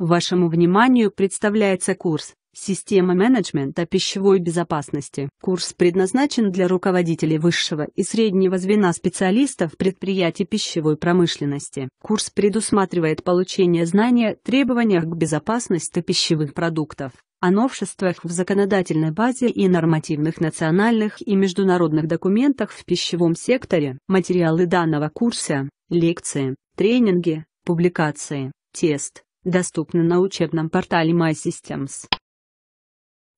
Вашему вниманию представляется курс «Система менеджмента пищевой безопасности». Курс предназначен для руководителей высшего и среднего звена специалистов предприятий пищевой промышленности. Курс предусматривает получение знания о требованиях к безопасности пищевых продуктов, о новшествах в законодательной базе и нормативных национальных и международных документах в пищевом секторе. Материалы данного курса, лекции, тренинги, публикации, тест доступно на учебном портале MySystems.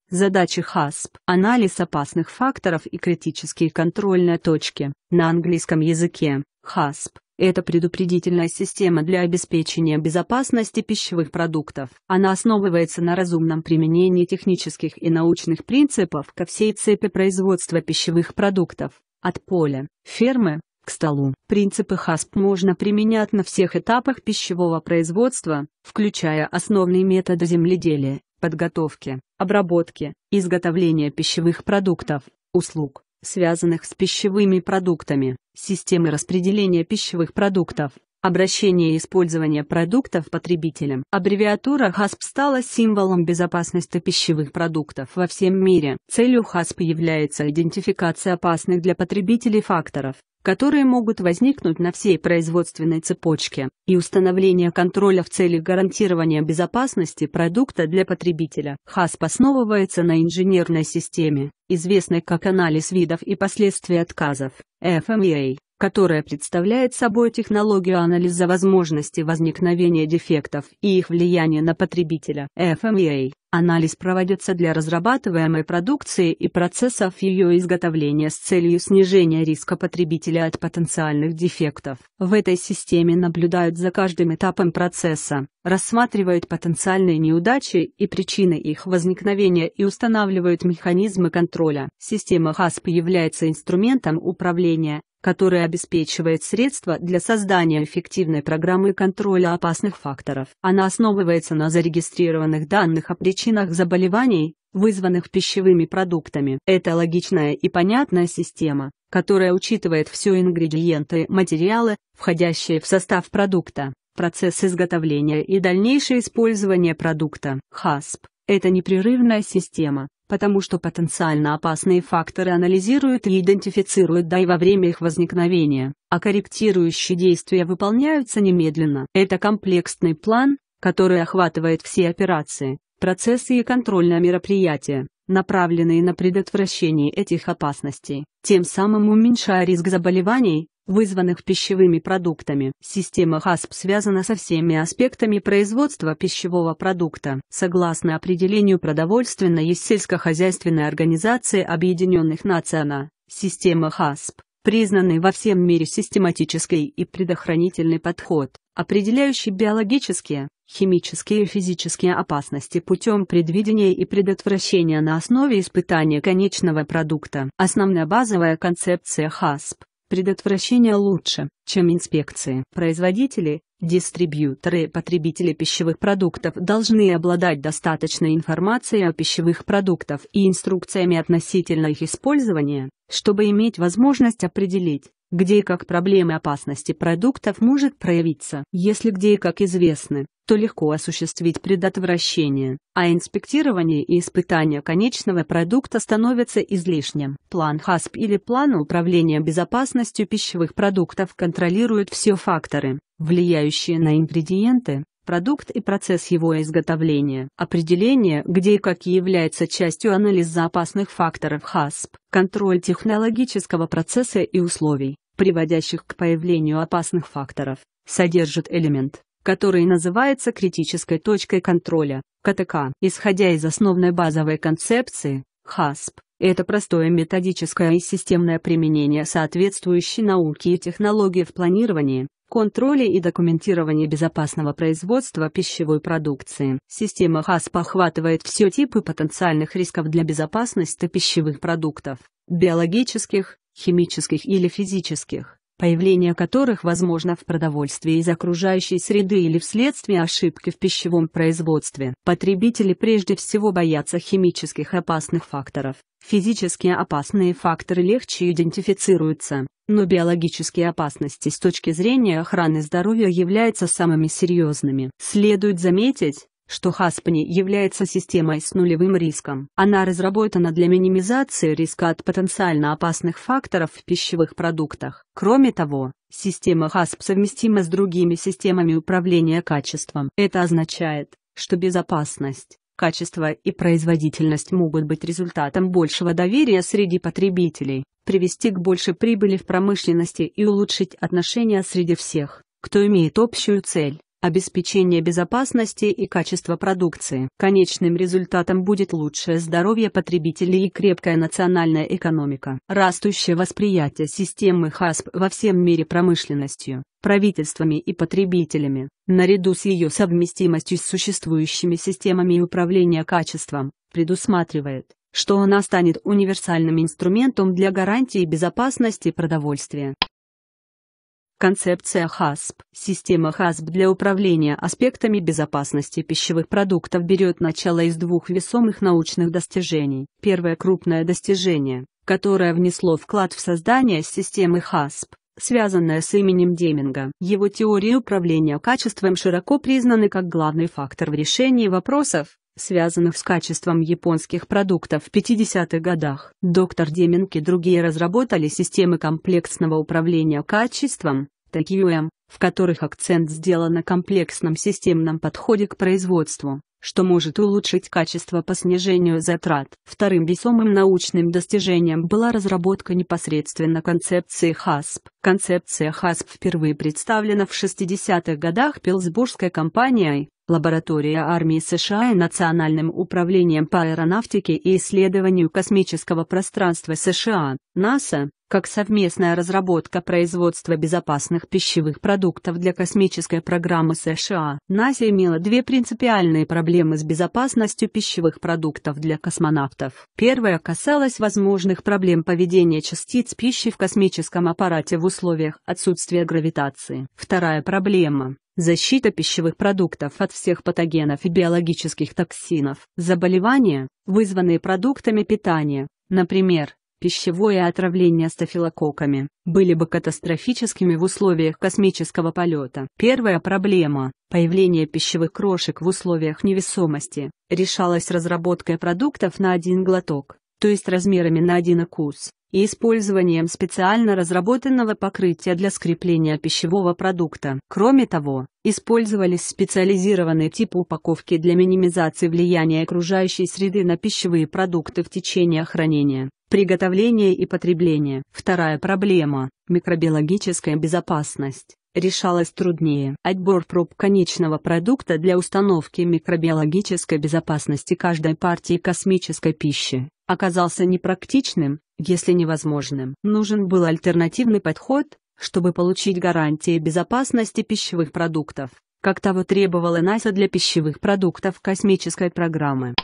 Задачи HASP – анализ опасных факторов и критические контрольные точки. На английском языке HASP – это предупредительная система для обеспечения безопасности пищевых продуктов. Она основывается на разумном применении технических и научных принципов ко всей цепи производства пищевых продуктов, от поля, фермы, к столу. Принципы ХАСП можно применять на всех этапах пищевого производства, включая основные методы земледелия, подготовки, обработки, изготовления пищевых продуктов, услуг, связанных с пищевыми продуктами, системы распределения пищевых продуктов, обращение и использование продуктов потребителям. Аббревиатура ХАСП стала символом безопасности пищевых продуктов во всем мире. Целью ХАСП является идентификация опасных для потребителей факторов, которые могут возникнуть на всей производственной цепочке, и установление контроля в целях гарантирования безопасности продукта для потребителя. ХАСП основывается на инженерной системе, известной как анализ видов и последствий отказов, FMEA которая представляет собой технологию анализа возможности возникновения дефектов и их влияния на потребителя. FMEA – анализ проводится для разрабатываемой продукции и процессов ее изготовления с целью снижения риска потребителя от потенциальных дефектов. В этой системе наблюдают за каждым этапом процесса, рассматривают потенциальные неудачи и причины их возникновения и устанавливают механизмы контроля. Система HASP является инструментом управления, которая обеспечивает средства для создания эффективной программы контроля опасных факторов. Она основывается на зарегистрированных данных о причинах заболеваний, вызванных пищевыми продуктами. Это логичная и понятная система, которая учитывает все ингредиенты и материалы, входящие в состав продукта, процесс изготовления и дальнейшее использование продукта. ХАСП – это непрерывная система, потому что потенциально опасные факторы анализируют и идентифицируют да и во время их возникновения, а корректирующие действия выполняются немедленно. Это комплексный план, который охватывает все операции, процессы и контрольные мероприятия, направленные на предотвращение этих опасностей, тем самым уменьшая риск заболеваний, вызванных пищевыми продуктами. Система ХАСП связана со всеми аспектами производства пищевого продукта. Согласно определению продовольственной и сельскохозяйственной организации Объединенных Наций она, система ХАСП, признанный во всем мире систематический и предохранительный подход, определяющий биологические, химические и физические опасности путем предвидения и предотвращения на основе испытания конечного продукта. Основная базовая концепция ХАСП Предотвращение лучше, чем инспекции. Производители, дистрибьюторы, и потребители пищевых продуктов должны обладать достаточной информацией о пищевых продуктах и инструкциями относительно их использования, чтобы иметь возможность определить, где и как проблемы опасности продуктов может проявиться. Если где и как известны, то легко осуществить предотвращение, а инспектирование и испытание конечного продукта становятся излишним. План ХАСП или план управления безопасностью пищевых продуктов контролирует все факторы, влияющие на ингредиенты, продукт и процесс его изготовления. Определение, где и как является частью анализа опасных факторов ХАСП, контроль технологического процесса и условий, приводящих к появлению опасных факторов, содержит элемент который называется критической точкой контроля, КТК. Исходя из основной базовой концепции, ХАСП – это простое методическое и системное применение соответствующей науки и технологии в планировании, контроле и документировании безопасного производства пищевой продукции. Система ХАСП охватывает все типы потенциальных рисков для безопасности пищевых продуктов – биологических, химических или физических появление которых возможно в продовольствии из окружающей среды или вследствие ошибки в пищевом производстве. Потребители прежде всего боятся химических опасных факторов. Физически опасные факторы легче идентифицируются, но биологические опасности с точки зрения охраны здоровья являются самыми серьезными. Следует заметить, что Хаспани является системой с нулевым риском. Она разработана для минимизации риска от потенциально опасных факторов в пищевых продуктах. Кроме того, система ХАСП совместима с другими системами управления качеством. Это означает, что безопасность, качество и производительность могут быть результатом большего доверия среди потребителей, привести к большей прибыли в промышленности и улучшить отношения среди всех, кто имеет общую цель обеспечение безопасности и качества продукции. Конечным результатом будет лучшее здоровье потребителей и крепкая национальная экономика. Растущее восприятие системы ХАСП во всем мире промышленностью, правительствами и потребителями, наряду с ее совместимостью с существующими системами управления качеством, предусматривает, что она станет универсальным инструментом для гарантии безопасности продовольствия. Концепция ХАСП. Система ХАСП для управления аспектами безопасности пищевых продуктов берет начало из двух весомых научных достижений. Первое крупное достижение, которое внесло вклад в создание системы ХАСП, связанное с именем Деминга. Его теории управления качеством широко признаны как главный фактор в решении вопросов, связанных с качеством японских продуктов в 50-х годах. Доктор Деменки и другие разработали системы комплексного управления качеством, ТКЮМ, в которых акцент сделан на комплексном системном подходе к производству, что может улучшить качество по снижению затрат. Вторым весомым научным достижением была разработка непосредственно концепции ХАСП. Концепция ХАСП впервые представлена в 60-х годах пилсбургской компанией, Лаборатория армии США и Национальным управлением по аэронавтике и исследованию космического пространства США, НАСА, как совместная разработка производства безопасных пищевых продуктов для космической программы США. НАСА имела две принципиальные проблемы с безопасностью пищевых продуктов для космонавтов. Первая касалась возможных проблем поведения частиц пищи в космическом аппарате в условиях отсутствия гравитации. Вторая проблема защита пищевых продуктов от всех патогенов и биологических токсинов, заболевания, вызванные продуктами питания, например, пищевое отравление стафилококками, были бы катастрофическими в условиях космического полета. Первая проблема – появление пищевых крошек в условиях невесомости – решалась разработкой продуктов на один глоток, то есть размерами на один укус и использованием специально разработанного покрытия для скрепления пищевого продукта. Кроме того, использовались специализированные типы упаковки для минимизации влияния окружающей среды на пищевые продукты в течение хранения, приготовления и потребления. Вторая проблема – микробиологическая безопасность решалось труднее. Отбор проб конечного продукта для установки микробиологической безопасности каждой партии космической пищи оказался непрактичным, если невозможным. Нужен был альтернативный подход, чтобы получить гарантии безопасности пищевых продуктов, как того требовала НАСА для пищевых продуктов космической программы.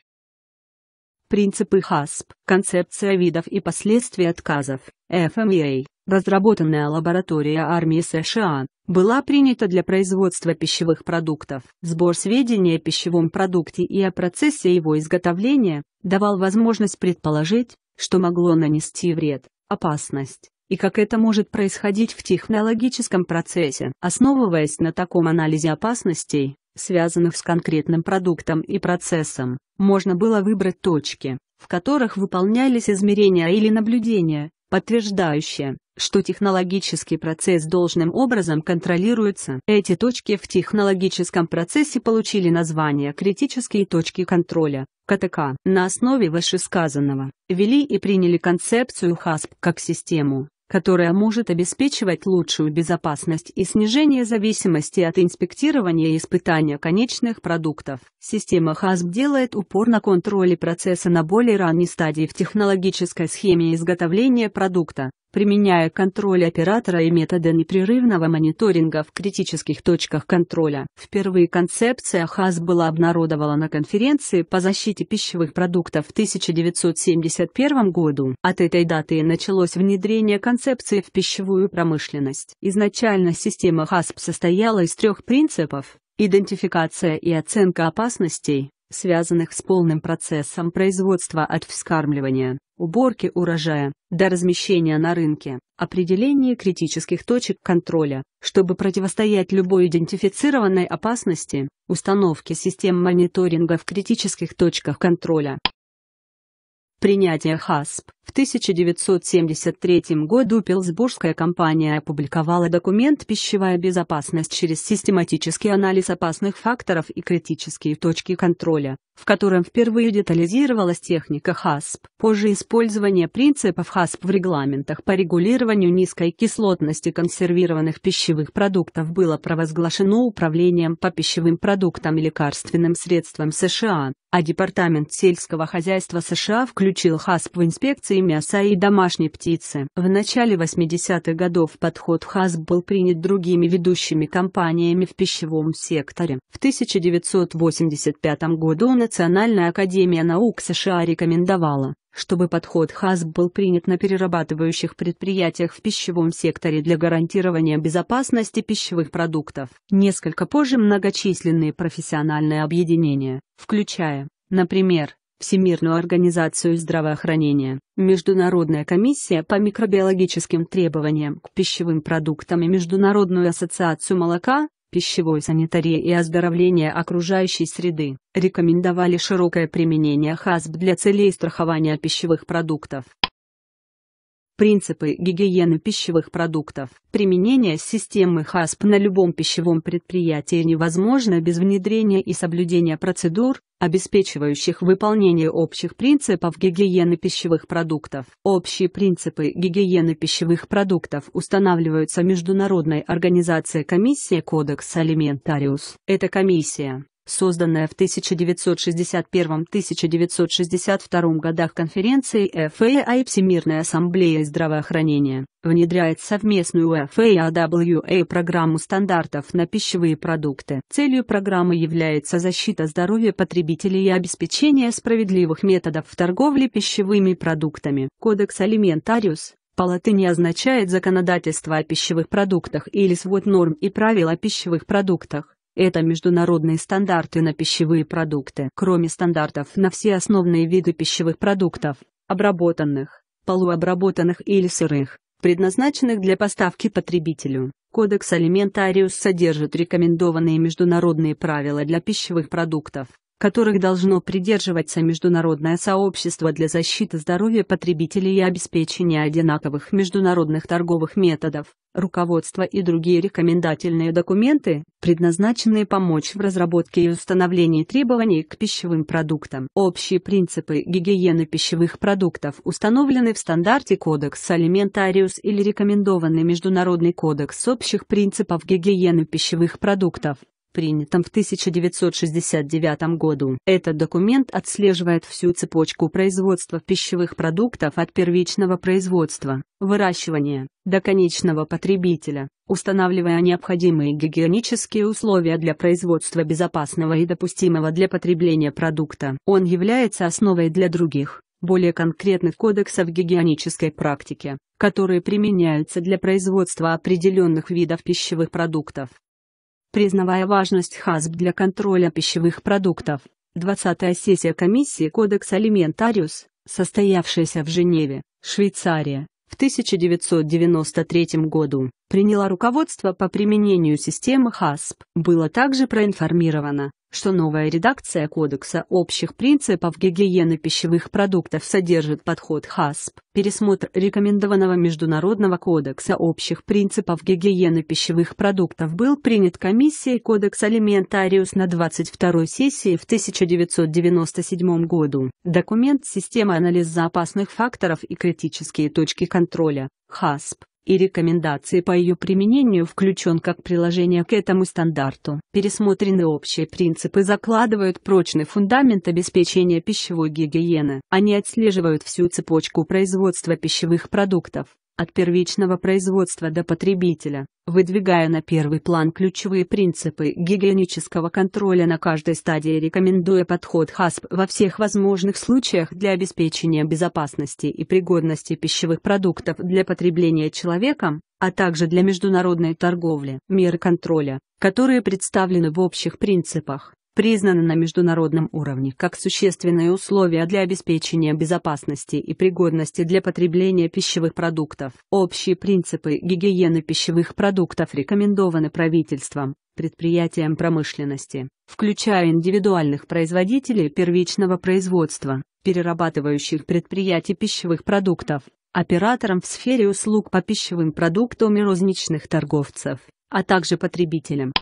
Принципы ХАСП, концепция видов и последствий отказов, FMEA, разработанная лаборатория армии США, была принята для производства пищевых продуктов. Сбор сведений о пищевом продукте и о процессе его изготовления давал возможность предположить, что могло нанести вред, опасность, и как это может происходить в технологическом процессе. Основываясь на таком анализе опасностей, связанных с конкретным продуктом и процессом, можно было выбрать точки, в которых выполнялись измерения или наблюдения, подтверждающее, что технологический процесс должным образом контролируется. Эти точки в технологическом процессе получили название критические точки контроля, КТК. На основе вышесказанного, ввели и приняли концепцию ХАСП как систему, которая может обеспечивать лучшую безопасность и снижение зависимости от инспектирования и испытания конечных продуктов. Система HASP делает упор на контроле процесса на более ранней стадии в технологической схеме изготовления продукта применяя контроль оператора и методы непрерывного мониторинга в критических точках контроля. Впервые концепция ХАС была обнародована на конференции по защите пищевых продуктов в 1971 году. От этой даты и началось внедрение концепции в пищевую промышленность. Изначально система ХАСП состояла из трех принципов – идентификация и оценка опасностей, связанных с полным процессом производства от вскармливания, уборки урожая, до размещения на рынке, определение критических точек контроля, чтобы противостоять любой идентифицированной опасности, установки систем мониторинга в критических точках контроля. Принятие ХАСП 1973 году Пилсбургская компания опубликовала документ «Пищевая безопасность через систематический анализ опасных факторов и критические точки контроля», в котором впервые детализировалась техника ХАСП. Позже использование принципов ХАСП в регламентах по регулированию низкой кислотности консервированных пищевых продуктов было провозглашено Управлением по пищевым продуктам и лекарственным средствам США, а Департамент сельского хозяйства США включил ХАСП в инспекции мяса и домашней птицы. В начале 80-х годов подход ХАСП был принят другими ведущими компаниями в пищевом секторе. В 1985 году он Национальная академия наук США рекомендовала, чтобы подход ХАСБ был принят на перерабатывающих предприятиях в пищевом секторе для гарантирования безопасности пищевых продуктов. Несколько позже многочисленные профессиональные объединения, включая, например, Всемирную организацию здравоохранения, Международная комиссия по микробиологическим требованиям к пищевым продуктам и Международную ассоциацию молока, пищевой санитарии и оздоровления окружающей среды, рекомендовали широкое применение ХАСП для целей страхования пищевых продуктов принципы гигиены пищевых продуктов. Применение системы ХАСП на любом пищевом предприятии невозможно без внедрения и соблюдения процедур, обеспечивающих выполнение общих принципов гигиены пищевых продуктов. Общие принципы гигиены пищевых продуктов устанавливаются Международной организацией Комиссия Кодекс Алиментариус. Эта комиссия, созданная в 1961-1962 годах конференцией ФА и Всемирной ассамблеей здравоохранения, внедряет совместную УФА и программу стандартов на пищевые продукты. Целью программы является защита здоровья потребителей и обеспечение справедливых методов в торговле пищевыми продуктами. Кодекс Алиментариус по латыни означает законодательство о пищевых продуктах или свод норм и правил о пищевых продуктах. Это международные стандарты на пищевые продукты. Кроме стандартов на все основные виды пищевых продуктов, обработанных, полуобработанных или сырых, предназначенных для поставки потребителю, Кодекс Алиментариус содержит рекомендованные международные правила для пищевых продуктов, которых должно придерживаться международное сообщество для защиты здоровья потребителей и обеспечения одинаковых международных торговых методов, руководства и другие рекомендательные документы, предназначенные помочь в разработке и установлении требований к пищевым продуктам. Общие принципы гигиены пищевых продуктов установлены в стандарте Кодекс Алиментариус или рекомендованный Международный кодекс общих принципов гигиены пищевых продуктов, принятом в 1969 году. Этот документ отслеживает всю цепочку производства пищевых продуктов от первичного производства, выращивания, до конечного потребителя, устанавливая необходимые гигиенические условия для производства безопасного и допустимого для потребления продукта. Он является основой для других, более конкретных кодексов гигиенической практики, которые применяются для производства определенных видов пищевых продуктов. Признавая важность ХАСБ для контроля пищевых продуктов, 20-я сессия комиссии Кодекс Алиментариус, состоявшаяся в Женеве, Швейцария, в 1993 году, приняла руководство по применению системы ХАСП, было также проинформировано, что новая редакция Кодекса общих принципов гигиены пищевых продуктов содержит подход ХАСП, пересмотр рекомендованного Международного кодекса общих принципов гигиены пищевых продуктов был принят комиссией Кодекс Алиментариус на 22 сессии в 1997 году. Документ «Система анализа опасных факторов и критические точки контроля» ХАСП и рекомендации по ее применению включен как приложение к этому стандарту. Пересмотренные общие принципы закладывают прочный фундамент обеспечения пищевой гигиены. Они отслеживают всю цепочку производства пищевых продуктов, от первичного производства до потребителя, выдвигая на первый план ключевые принципы гигиенического контроля на каждой стадии, рекомендуя подход ХАСП во всех возможных случаях для обеспечения безопасности и пригодности пищевых продуктов для потребления человеком, а также для международной торговли. Меры контроля, которые представлены в общих принципах, признана на международном уровне как существенное условие для обеспечения безопасности и пригодности для потребления пищевых продуктов. Общие принципы гигиены пищевых продуктов рекомендованы правительством, предприятиям промышленности, включая индивидуальных производителей первичного производства, перерабатывающих предприятий пищевых продуктов, операторам в сфере услуг по пищевым продуктам и розничных торговцев, а также потребителям.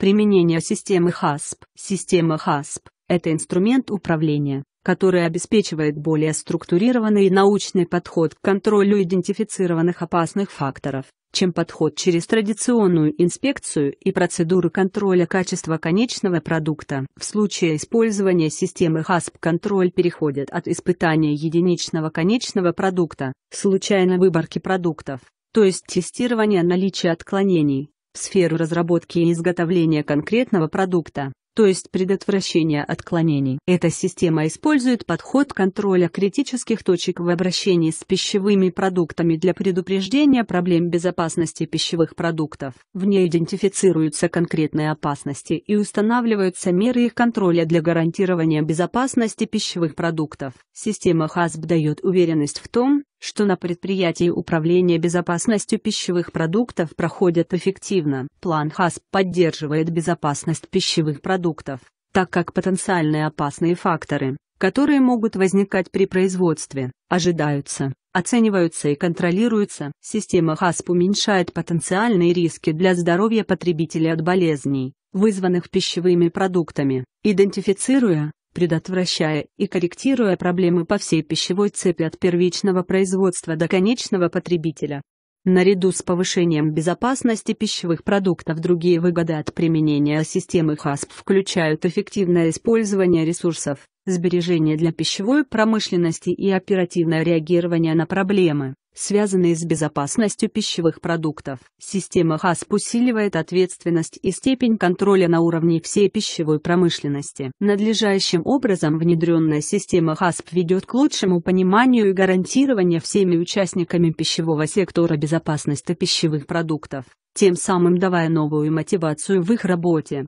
Применение системы HASP. Система HASP – это инструмент управления, который обеспечивает более структурированный и научный подход к контролю идентифицированных опасных факторов, чем подход через традиционную инспекцию и процедуры контроля качества конечного продукта. В случае использования системы HASP контроль переходит от испытания единичного конечного продукта, случайной выборки продуктов, то есть тестирования наличия отклонений, в сферу разработки и изготовления конкретного продукта, то есть предотвращения отклонений. Эта система использует подход контроля критических точек в обращении с пищевыми продуктами для предупреждения проблем безопасности пищевых продуктов. В ней идентифицируются конкретные опасности и устанавливаются меры их контроля для гарантирования безопасности пищевых продуктов. Система ХАСП дает уверенность в том, что на предприятии управления безопасностью пищевых продуктов проходят эффективно. План ХАС поддерживает безопасность пищевых продуктов, так как потенциальные опасные факторы, которые могут возникать при производстве, ожидаются, оцениваются и контролируются. Система ХАС уменьшает потенциальные риски для здоровья потребителей от болезней, вызванных пищевыми продуктами, идентифицируя, предотвращая и корректируя проблемы по всей пищевой цепи от первичного производства до конечного потребителя. Наряду с повышением безопасности пищевых продуктов другие выгоды от применения системы ХАСП включают эффективное использование ресурсов, сбережение для пищевой промышленности и оперативное реагирование на проблемы связанные с безопасностью пищевых продуктов. Система ХАСП усиливает ответственность и степень контроля на уровне всей пищевой промышленности. Надлежащим образом внедренная система ХАСП ведет к лучшему пониманию и гарантированию всеми участниками пищевого сектора безопасности пищевых продуктов, тем самым давая новую мотивацию в их работе.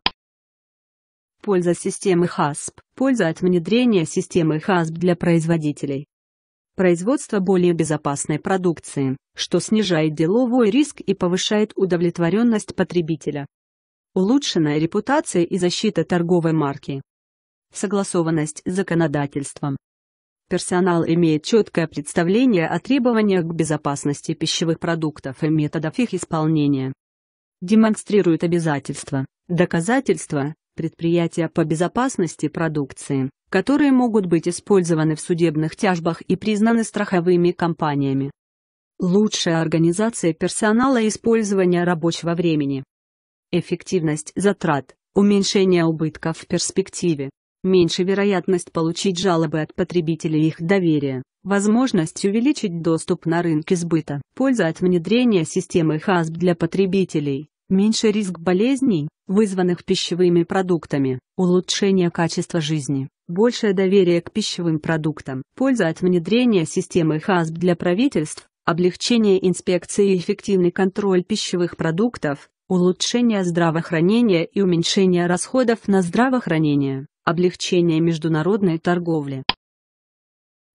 Польза системы ХАСП. Польза от внедрения системы ХАСП для производителей производство более безопасной продукции, что снижает деловой риск и повышает удовлетворенность потребителя. Улучшенная репутация и защита торговой марки. Согласованность с законодательством. Персонал имеет четкое представление о требованиях к безопасности пищевых продуктов и методов их исполнения. Демонстрирует обязательства, доказательства, предприятия по безопасности продукции, которые могут быть использованы в судебных тяжбах и признаны страховыми компаниями. Лучшая организация персонала и использование рабочего времени. Эффективность затрат, уменьшение убытков в перспективе, меньше вероятность получить жалобы от потребителей их доверия, возможность увеличить доступ на рынке сбыта, польза от внедрения системы ХАСБ для потребителей, меньше риск болезней, вызванных пищевыми продуктами, улучшение качества жизни, большее доверие к пищевым продуктам, польза от внедрения системы ХАСБ для правительств, облегчение инспекции и эффективный контроль пищевых продуктов, улучшение здравоохранения и уменьшение расходов на здравоохранение, облегчение международной торговли.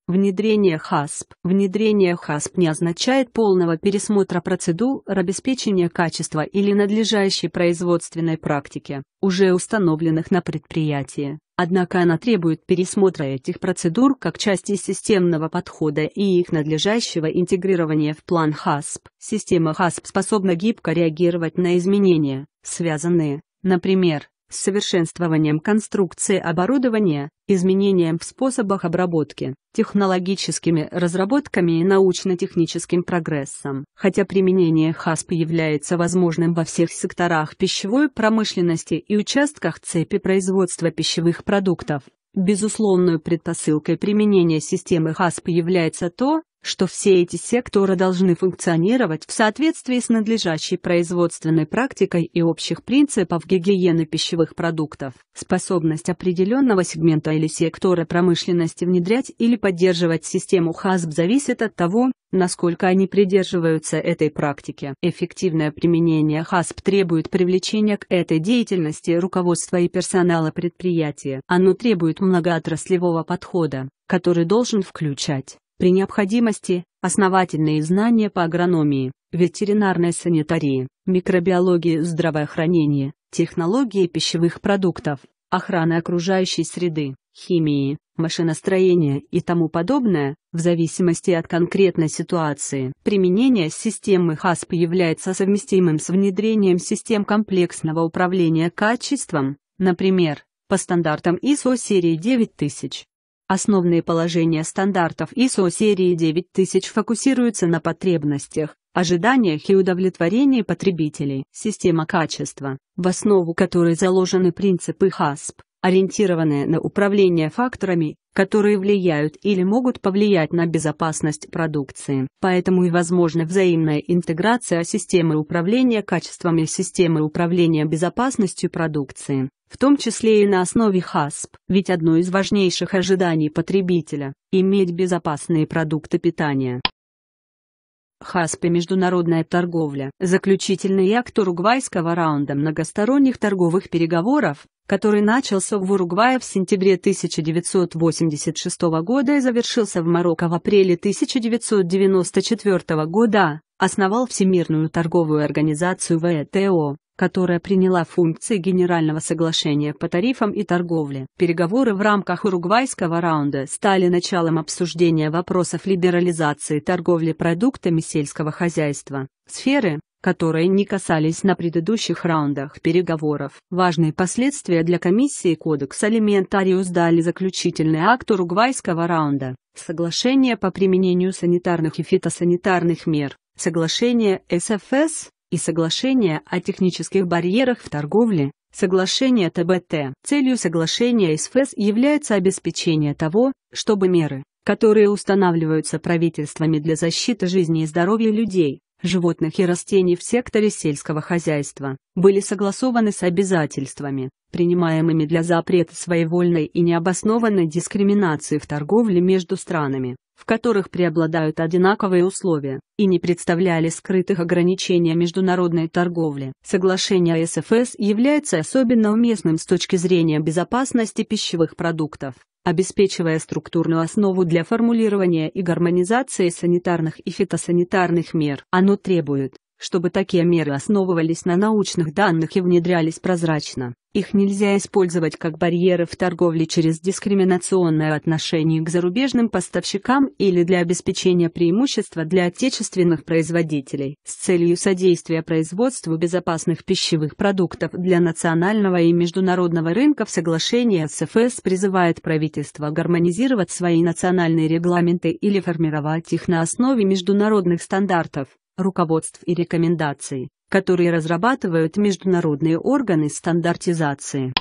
Внедрение ХАСП. Внедрение ХАСП не означает полного пересмотра процедур, обеспечения качества или надлежащей производственной практики, уже установленных на предприятии. Однако она требует пересмотра этих процедур как части системного подхода и их надлежащего интегрирования в план ХАСП. Система ХАСП способна гибко реагировать на изменения, связанные, например, с совершенствованием конструкции оборудования, изменением в способах обработки, технологическими разработками и научно-техническим прогрессом. Хотя применение ХАСП является возможным во всех секторах пищевой промышленности и участках цепи производства пищевых продуктов, безусловной предпосылкой применения системы ХАСП является то, что все эти секторы должны функционировать в соответствии с надлежащей производственной практикой и общих принципов гигиены пищевых продуктов. Способность определенного сегмента или сектора промышленности внедрять или поддерживать систему ХАСП зависит от того, насколько они придерживаются этой практики. Эффективное применение ХАСП требует привлечения к этой деятельности руководства и персонала предприятия. Оно требует многоотраслевого подхода, который должен включать при необходимости, основательные знания по агрономии, ветеринарной санитарии, микробиологии здравоохранения, технологии пищевых продуктов, охраны окружающей среды, химии, машиностроения и тому подобное, в зависимости от конкретной ситуации. Применение системы ХАСП является совместимым с внедрением систем комплексного управления качеством, например, по стандартам ISO серии 9000. Основные положения стандартов ISO серии 9000 фокусируются на потребностях, ожиданиях и удовлетворении потребителей. Система качества, в основу которой заложены принципы ХАСП, ориентированная на управление факторами, которые влияют или могут повлиять на безопасность продукции. Поэтому и возможна взаимная интеграция системы управления качеством и системы управления безопасностью продукции, в том числе и на основе ХАСП. Ведь одно из важнейших ожиданий потребителя – иметь безопасные продукты питания. Хаспе международная торговля. Заключительный акт уругвайского раунда многосторонних торговых переговоров, который начался в Уругвае в сентябре 1986 года и завершился в Марокко в апреле 1994 года, основал Всемирную торговую организацию ВТО которая приняла функции Генерального соглашения по тарифам и торговле. Переговоры в рамках уругвайского раунда стали началом обсуждения вопросов либерализации торговли продуктами сельского хозяйства, сферы, которые не касались на предыдущих раундах переговоров. Важные последствия для комиссии Кодекс Алиментариус дали заключительный акт уругвайского раунда – соглашение по применению санитарных и фитосанитарных мер, соглашение СФС, и соглашение о технических барьерах в торговле, соглашение ТБТ. Целью соглашения из является обеспечение того, чтобы меры, которые устанавливаются правительствами для защиты жизни и здоровья людей, животных и растений в секторе сельского хозяйства, были согласованы с обязательствами, принимаемыми для запрета своевольной и необоснованной дискриминации в торговле между странами в которых преобладают одинаковые условия, и не представляли скрытых ограничений международной торговли. Соглашение СФС является особенно уместным с точки зрения безопасности пищевых продуктов обеспечивая структурную основу для формулирования и гармонизации санитарных и фитосанитарных мер. Оно требует, чтобы такие меры основывались на научных данных и внедрялись прозрачно, их нельзя использовать как барьеры в торговле через дискриминационное отношение к зарубежным поставщикам или для обеспечения преимущества для отечественных производителей с целью содействия производству безопасных пищевых продуктов для национального и международного рынка в соглашении СФС призывает правительство гармонизировать свои национальные регламенты или формировать их на основе международных стандартов руководств и рекомендаций, которые разрабатывают международные органы стандартизации.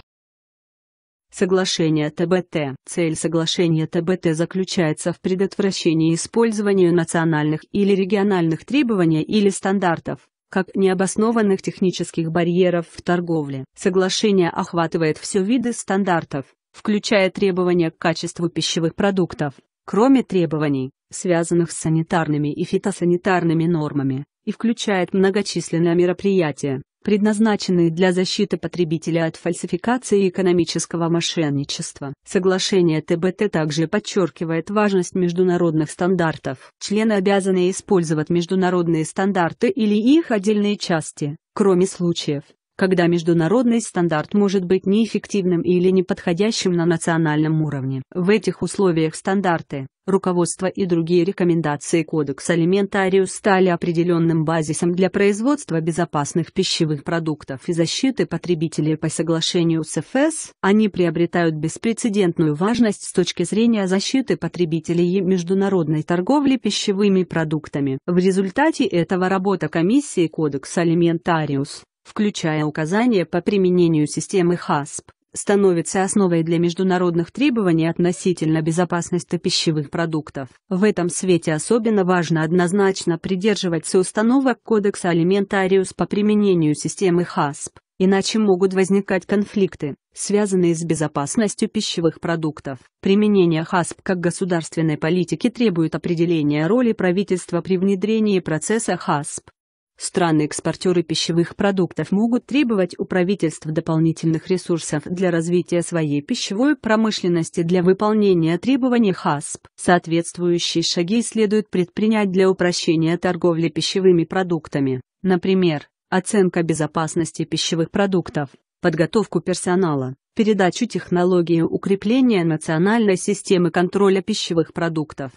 Соглашение ТБТ. Цель соглашения ТБТ заключается в предотвращении использования национальных или региональных требований или стандартов, как необоснованных технических барьеров в торговле. Соглашение охватывает все виды стандартов, включая требования к качеству пищевых продуктов. Кроме требований, связанных с санитарными и фитосанитарными нормами, и включает многочисленные мероприятия, предназначенные для защиты потребителя от фальсификации и экономического мошенничества. Соглашение ТБТ также подчеркивает важность международных стандартов. Члены обязаны использовать международные стандарты или их отдельные части, кроме случаев, когда международный стандарт может быть неэффективным или неподходящим на национальном уровне. В этих условиях стандарты, руководство и другие рекомендации Кодекса Алиментариус стали определенным базисом для производства безопасных пищевых продуктов и защиты потребителей по соглашению с ФС. Они приобретают беспрецедентную важность с точки зрения защиты потребителей и международной торговли пищевыми продуктами. В результате этого работа комиссии Кодекса Алиментариус включая указания по применению системы ХАСП, становится основой для международных требований относительно безопасности пищевых продуктов. В этом свете особенно важно однозначно придерживаться установок Кодекса Алиментариус по применению системы ХАСП, иначе могут возникать конфликты, связанные с безопасностью пищевых продуктов. Применение ХАСП как государственной политики требует определения роли правительства при внедрении процесса ХАСП Страны экспортеры пищевых продуктов могут требовать у правительств дополнительных ресурсов для развития своей пищевой промышленности для выполнения требований ХАСП. Соответствующие шаги следует предпринять для упрощения торговли пищевыми продуктами, например, оценка безопасности пищевых продуктов, подготовку персонала, передачу технологии укрепления национальной системы контроля пищевых продуктов.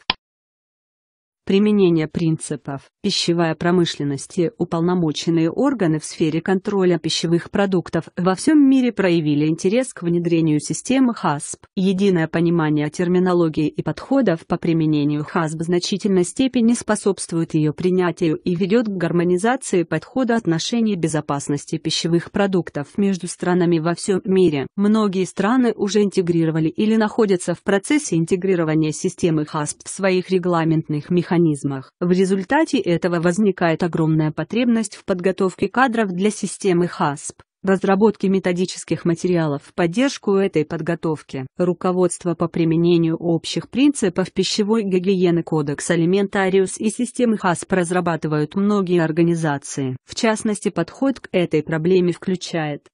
Применение принципов пищевой промышленности уполномоченные органы в сфере контроля пищевых продуктов во всем мире проявили интерес к внедрению системы ХАСП. Единое понимание терминологии и подходов по применению ХАСП в значительной степени способствует ее принятию и ведет к гармонизации подхода отношений безопасности пищевых продуктов между странами во всем мире. Многие страны уже интегрировали или находятся в процессе интегрирования системы ХАСП в своих регламентных механизмах механизмах. В результате этого возникает огромная потребность в подготовке кадров для системы ХАСП разработке методических материалов в поддержку этой подготовки, руководство по применению общих принципов пищевой гигиены Кодекс Алиментариус и системы ХАСП разрабатывают многие организации. В частности, подход к этой проблеме включает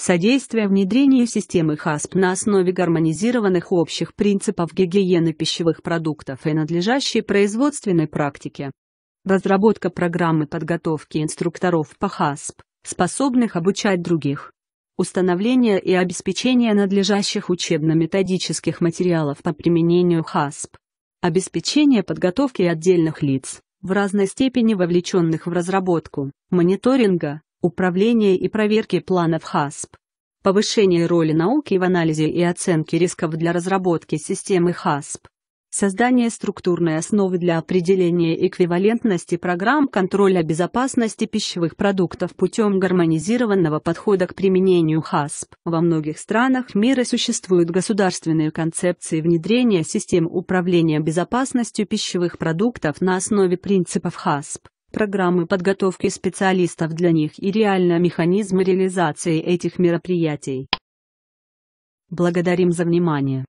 содействие внедрению системы ХАСП на основе гармонизированных общих принципов гигиены пищевых продуктов и надлежащей производственной практики. Разработка программы подготовки инструкторов по ХАСП, способных обучать других. Установление и обеспечение надлежащих учебно-методических материалов по применению ХАСП. Обеспечение подготовки отдельных лиц, в разной степени вовлеченных в разработку, мониторинга, управления и проверки планов ХАСП, повышение роли науки в анализе и оценке рисков для разработки системы ХАСП, создание структурной основы для определения эквивалентности программ контроля безопасности пищевых продуктов путем гармонизированного подхода к применению ХАСП. Во многих странах мира существуют государственные концепции внедрения систем управления безопасностью пищевых продуктов на основе принципов ХАСП программы подготовки специалистов для них и реально механизмы реализации этих мероприятий. Благодарим за внимание.